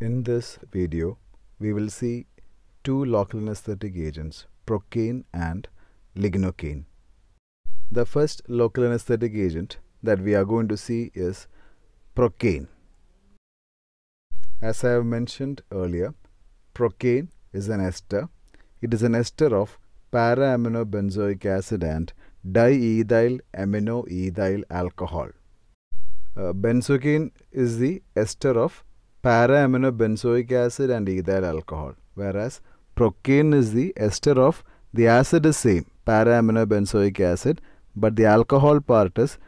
In this video, we will see two local anesthetic agents, procaine and lignocaine. The first local anesthetic agent that we are going to see is procaine. As I have mentioned earlier, procaine is an ester. It is an ester of para-aminobenzoic acid and diethyl aminoethyl alcohol. Uh, benzocaine is the ester of para benzoic acid and ethyl alcohol. Whereas procane is the ester of the acid is same para benzoic acid but the alcohol part is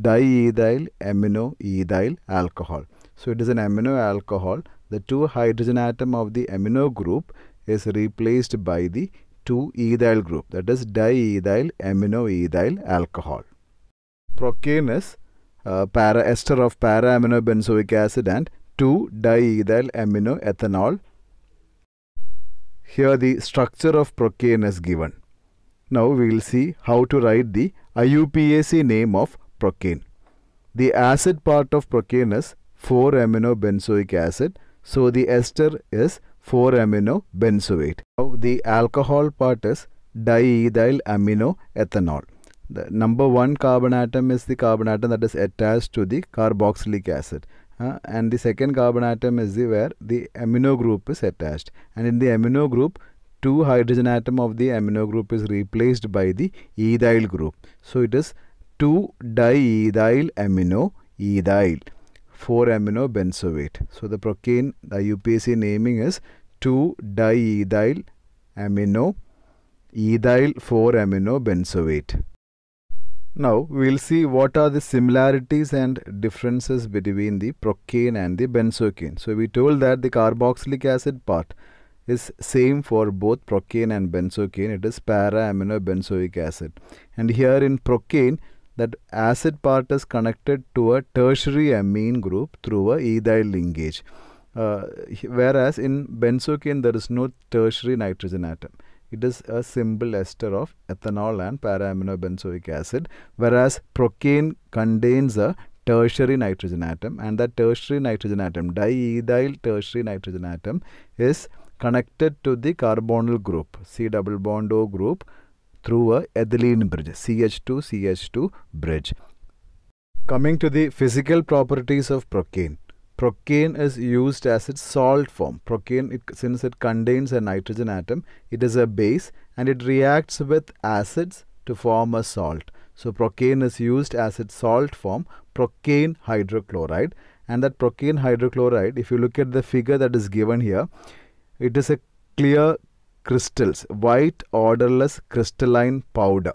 diethyl amino ethyl alcohol. So it is an amino alcohol. The two hydrogen atom of the amino group is replaced by the two ethyl group that is diethyl amino ethyl alcohol. Procane is uh, para ester of para benzoic acid and to diethyl amino ethanol. Here the structure of procaine is given. Now we will see how to write the IUPAC name of procaine. The acid part of procaine is 4-aminobenzoic acid. So the ester is 4-aminobenzoate. Now the alcohol part is diethyl amino ethanol. The number one carbon atom is the carbon atom that is attached to the carboxylic acid uh, and the second carbon atom is the where the amino group is attached and in the amino group two hydrogen atom of the amino group is replaced by the ethyl group so it is 2 diethyl amino ethyl 4 amino benzoate so the procane the UPAC naming is 2 diethyl amino ethyl 4 amino benzoate now we will see what are the similarities and differences between the procane and the benzocaine. So we told that the carboxylic acid part is same for both procane and benzocaine. It is para-aminobenzoic acid. And here in procane, that acid part is connected to a tertiary amine group through a ethyl linkage. Uh, whereas in benzocaine, there is no tertiary nitrogen atom it is a simple ester of ethanol and para acid, whereas procane contains a tertiary nitrogen atom and that tertiary nitrogen atom, diethyl tertiary nitrogen atom is connected to the carbonyl group, C double bond O group through a ethylene bridge, CH2-CH2 bridge. Coming to the physical properties of procane. Procaine is used as its salt form. Procaine, it, since it contains a nitrogen atom, it is a base and it reacts with acids to form a salt. So procaine is used as its salt form, procaine hydrochloride. And that procaine hydrochloride, if you look at the figure that is given here, it is a clear crystals, white odorless crystalline powder.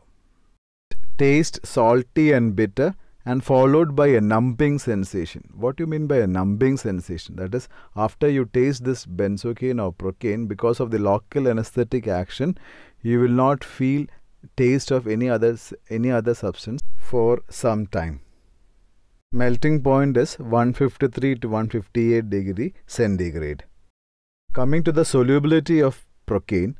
Taste salty and bitter and followed by a numbing sensation. What do you mean by a numbing sensation? That is, after you taste this benzocaine or procaine, because of the local anesthetic action, you will not feel taste of any other, any other substance for some time. Melting point is 153 to 158 degree centigrade. Coming to the solubility of procaine,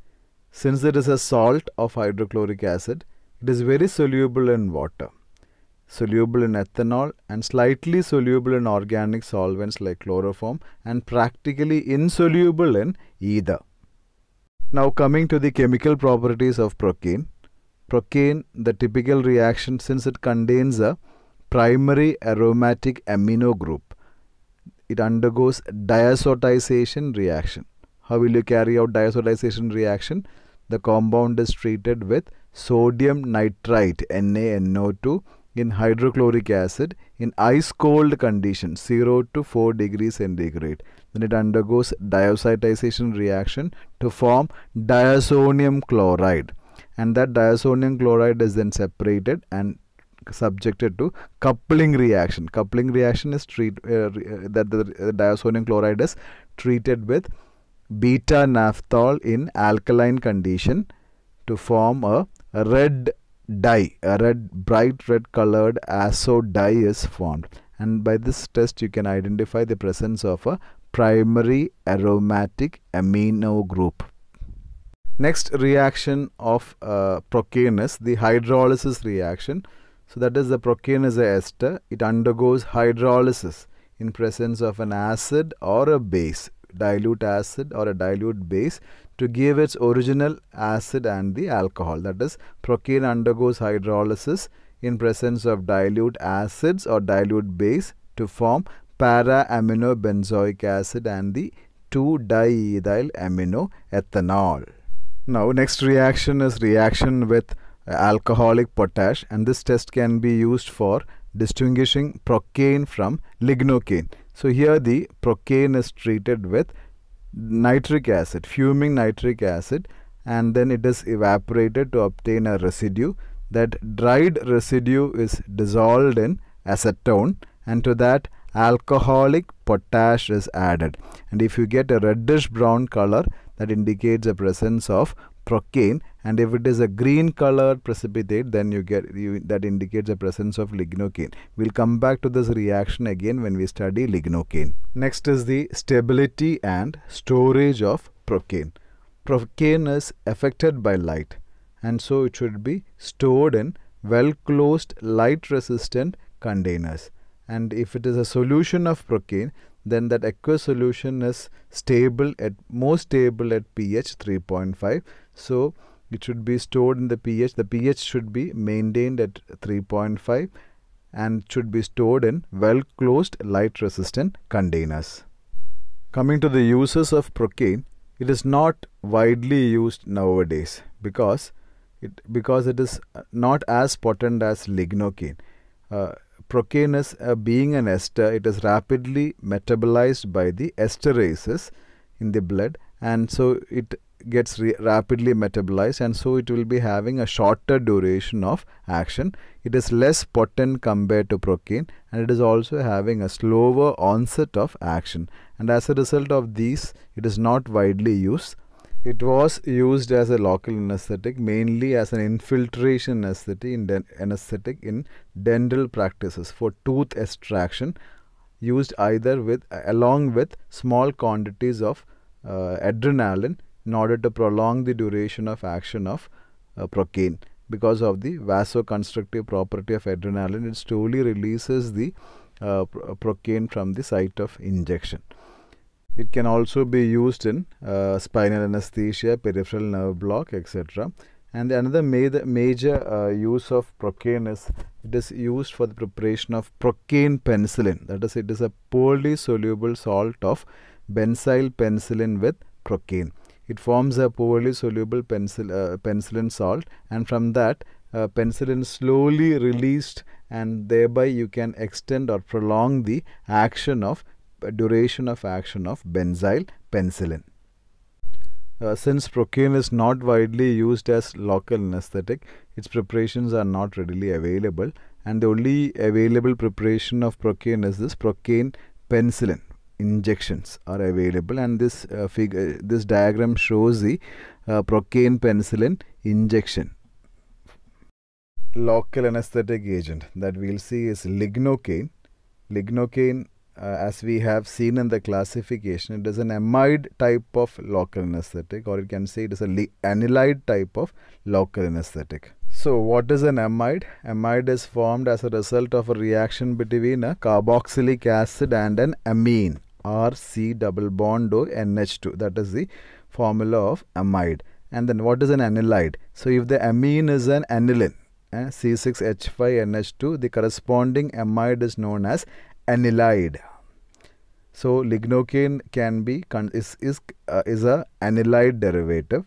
since it is a salt of hydrochloric acid, it is very soluble in water soluble in ethanol and slightly soluble in organic solvents like chloroform and practically insoluble in either. Now coming to the chemical properties of procaine. Procaine, the typical reaction since it contains a primary aromatic amino group, it undergoes diazotization reaction. How will you carry out diazotization reaction? The compound is treated with sodium nitrite NaNO2 in hydrochloric acid in ice cold condition 0 to 4 degrees centigrade. Then it undergoes diazotization reaction to form diazonium chloride and that diazonium chloride is then separated and subjected to coupling reaction. Coupling reaction is treat uh, uh that the, the diazonium chloride is treated with beta naphthol in alkaline condition to form a red dye a red bright red colored azo dye is formed and by this test you can identify the presence of a primary aromatic amino group next reaction of uh, is the hydrolysis reaction so that is the procainase ester it undergoes hydrolysis in presence of an acid or a base dilute acid or a dilute base to give its original acid and the alcohol. That is, procaine undergoes hydrolysis in presence of dilute acids or dilute base to form para-aminobenzoic acid and the 2-diethyl amino ethanol. Now, next reaction is reaction with alcoholic potash and this test can be used for distinguishing procaine from lignocaine. So here the procaine is treated with nitric acid, fuming nitric acid and then it is evaporated to obtain a residue. That dried residue is dissolved in acetone and to that alcoholic potash is added. And if you get a reddish brown color that indicates the presence of Propane, and if it is a green colored precipitate then you get you, that indicates the presence of lignocaine we'll come back to this reaction again when we study lignocaine next is the stability and storage of procaine procaine is affected by light and so it should be stored in well closed light resistant containers and if it is a solution of procaine then that aqueous solution is stable at most stable at pH 3.5. So it should be stored in the pH. The pH should be maintained at 3.5 and should be stored in well closed light resistant containers. Coming to the uses of procaine, it is not widely used nowadays because it because it is not as potent as lignocaine. Uh, procainus uh, being an ester, it is rapidly metabolized by the esterases in the blood and so it gets rapidly metabolized and so it will be having a shorter duration of action. It is less potent compared to procaine and it is also having a slower onset of action and as a result of these it is not widely used it was used as a local anesthetic, mainly as an infiltration anesthetic in, den- anesthetic in dental practices for tooth extraction, used either with along with small quantities of uh, adrenaline in order to prolong the duration of action of uh, procaine. Because of the vasoconstrictive property of adrenaline, it slowly releases the uh, procaine from the site of injection. It can also be used in uh, spinal anesthesia, peripheral nerve block, etc. And another ma major uh, use of procaine is it is used for the preparation of procaine penicillin. That is, it is a poorly soluble salt of benzyl penicillin with procaine. It forms a poorly soluble uh, penicillin salt and from that uh, penicillin slowly released and thereby you can extend or prolong the action of duration of action of benzyl penicillin. Uh, since procaine is not widely used as local anesthetic, its preparations are not readily available and the only available preparation of procaine is this procaine penicillin injections are available and this uh, figure this diagram shows the uh, procaine penicillin injection local anesthetic agent that we'll see is lignocaine lignocaine uh, as we have seen in the classification, it is an amide type of local anesthetic, or you can say it is an anilide type of local anesthetic. So, what is an amide? Amide is formed as a result of a reaction between a carboxylic acid and an amine, RC double bond or NH2. That is the formula of amide. And then, what is an anilide? So, if the amine is an aniline, eh, C6H5NH2, the corresponding amide is known as anilide so lignocaine can be is is uh, is a anilide derivative.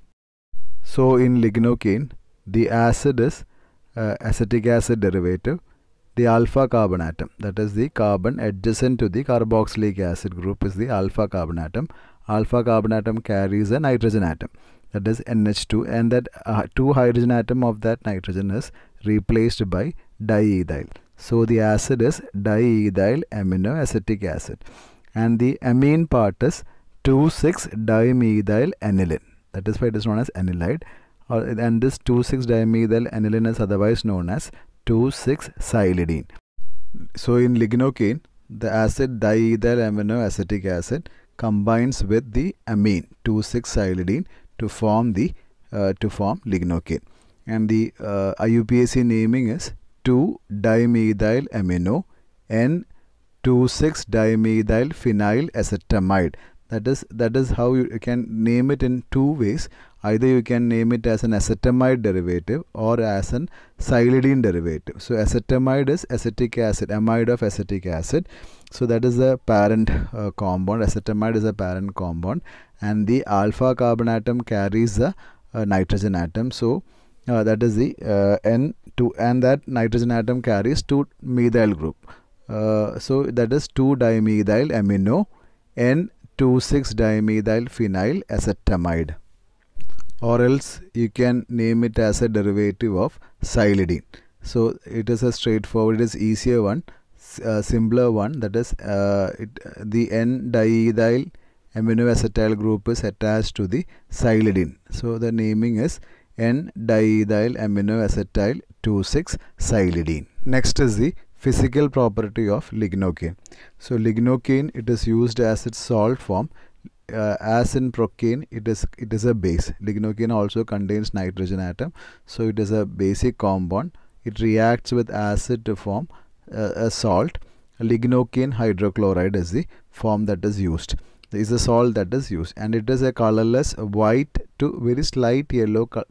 So in lignocaine, the acid is uh, acetic acid derivative. The alpha carbon atom, that is the carbon adjacent to the carboxylic acid group, is the alpha carbon atom. Alpha carbon atom carries a nitrogen atom, that is NH2, and that uh, two hydrogen atom of that nitrogen is replaced by diethyl. So the acid is diethyl amino acetic acid and the amine part is 2,6-dimethyl aniline. That is why it is known as anilide. Uh, and this 2,6-dimethyl aniline is otherwise known as 2,6-xylidine. So in lignocaine, the acid diethyl amino acetic acid combines with the amine 2,6-xylidine to form the uh, to form lignocaine. And the uh, IUPAC naming is 2-dimethyl amino N 2,6 dimethyl phenyl acetamide that is that is how you can name it in two ways either you can name it as an acetamide derivative or as an xylidine derivative so acetamide is acetic acid amide of acetic acid so that is the parent uh, compound acetamide is a parent compound and the alpha carbon atom carries the uh, nitrogen atom so uh, that is the uh, n2 and that nitrogen atom carries two methyl group uh, so that is 2-dimethyl amino and 2,6-dimethyl phenyl acetamide or else you can name it as a derivative of xylidine. So it is a straightforward, it is easier one, uh, simpler one that is uh, it, the N-diethyl acetyl group is attached to the xylidine. So the naming is N-diethyl aminoacetyl 2,6-xylidine. Next is the physical property of lignocaine. So lignocaine it is used as its salt form. Uh, as in procaine it is it is a base lignocaine also contains nitrogen atom so it is a basic compound it reacts with acid to form uh, a salt lignocaine hydrochloride is the form that is used this is a salt that is used and it is a colorless white to very slight yellow uh,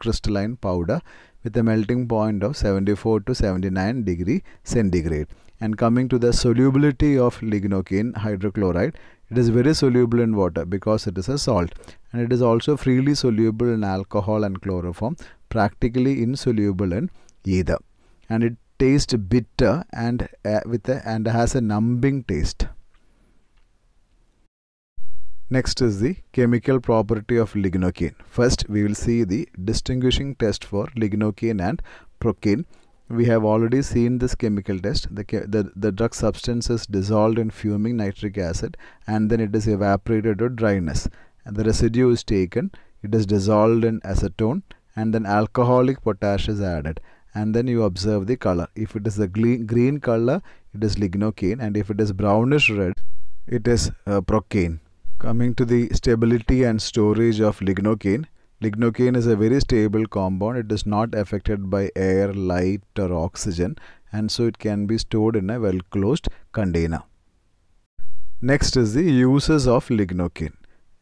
crystalline powder with a melting point of 74 to 79 degree centigrade. And coming to the solubility of lignocaine hydrochloride, it is very soluble in water because it is a salt and it is also freely soluble in alcohol and chloroform, practically insoluble in either. And it tastes bitter and uh, with a, and has a numbing taste. Next is the chemical property of lignocaine. First, we will see the distinguishing test for lignocaine and procaine. We have already seen this chemical test. The, the, the drug substance is dissolved in fuming nitric acid and then it is evaporated to dryness. And the residue is taken, it is dissolved in acetone and then alcoholic potash is added and then you observe the color. If it is a green color, it is lignocaine and if it is brownish red, it is uh, procaine. Coming to the stability and storage of lignocaine. Lignocaine is a very stable compound. It is not affected by air, light or oxygen and so it can be stored in a well closed container. Next is the uses of lignocaine.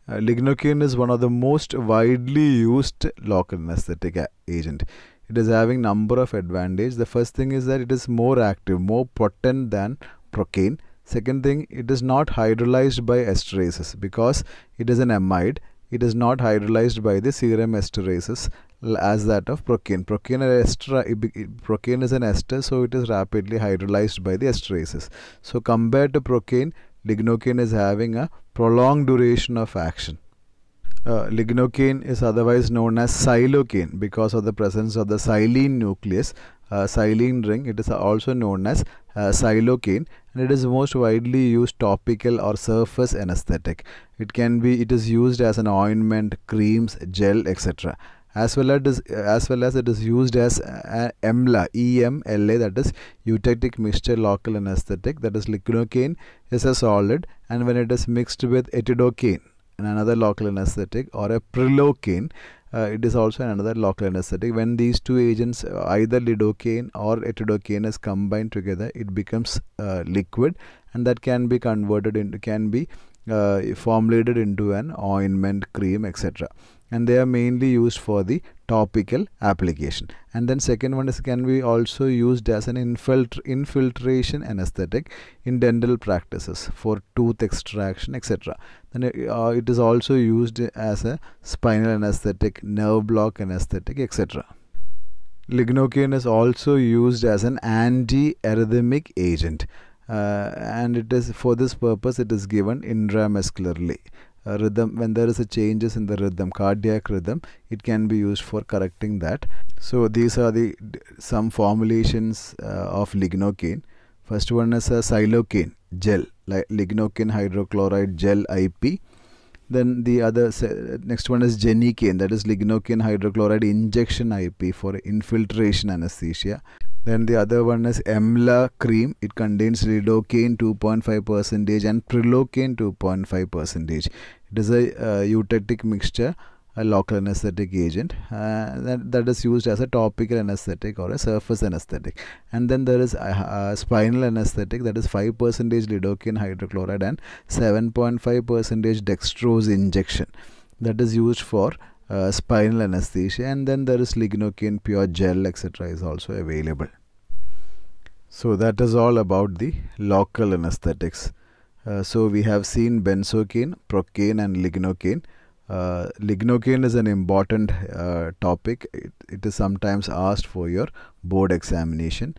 Uh, lignocaine is one of the most widely used local anesthetic agent. It is having number of advantages. The first thing is that it is more active, more potent than procaine Second thing, it is not hydrolyzed by esterases because it is an amide. It is not hydrolyzed by the serum esterases as that of procaine. Procaine, ester, procaine is an ester, so it is rapidly hydrolyzed by the esterases. So compared to procaine, lignocaine is having a prolonged duration of action. Uh, lignocaine is otherwise known as xylocaine because of the presence of the silene nucleus, uh, ring. It is also known as uh, and it is most widely used topical or surface anesthetic. It can be it is used as an ointment, creams, gel, etc. As well as as well as it is used as uh, EMLA, EMLA that is eutectic mixture local anesthetic that is lidocaine is a solid and when it is mixed with etidocaine and another local anesthetic or a prilocaine uh, it is also another local anesthetic. When these two agents, either lidocaine or etidocaine is combined together, it becomes uh, liquid and that can be converted into, can be uh, formulated into an ointment, cream, etc and they are mainly used for the topical application and then second one is can be also used as an infiltr infiltration anesthetic in dental practices for tooth extraction etc then uh, it is also used as a spinal anesthetic nerve block anesthetic etc lignocaine is also used as an anti-arrhythmic agent uh, and it is for this purpose it is given intramuscularly uh, rhythm when there is a changes in the rhythm cardiac rhythm it can be used for correcting that so these are the some formulations uh, of lignocaine first one is a uh, silocaine gel like lignocaine hydrochloride gel ip then the other next one is genicaine that is lignocaine hydrochloride injection ip for infiltration anesthesia then the other one is Emla cream. It contains lidocaine 2.5% and prilocaine 2.5%. It is a uh, eutectic mixture, a local anesthetic agent uh, that, that is used as a topical anesthetic or a surface anesthetic. And then there is a, uh, a uh, spinal anesthetic that is 5% lidocaine hydrochloride and 7.5% dextrose injection that is used for uh, spinal anesthesia and then there is lignocaine pure gel etc is also available. So that is all about the local anesthetics. Uh, so we have seen benzocaine, procaine and lignocaine. Uh, lignocaine is an important uh, topic. It, it is sometimes asked for your board examination.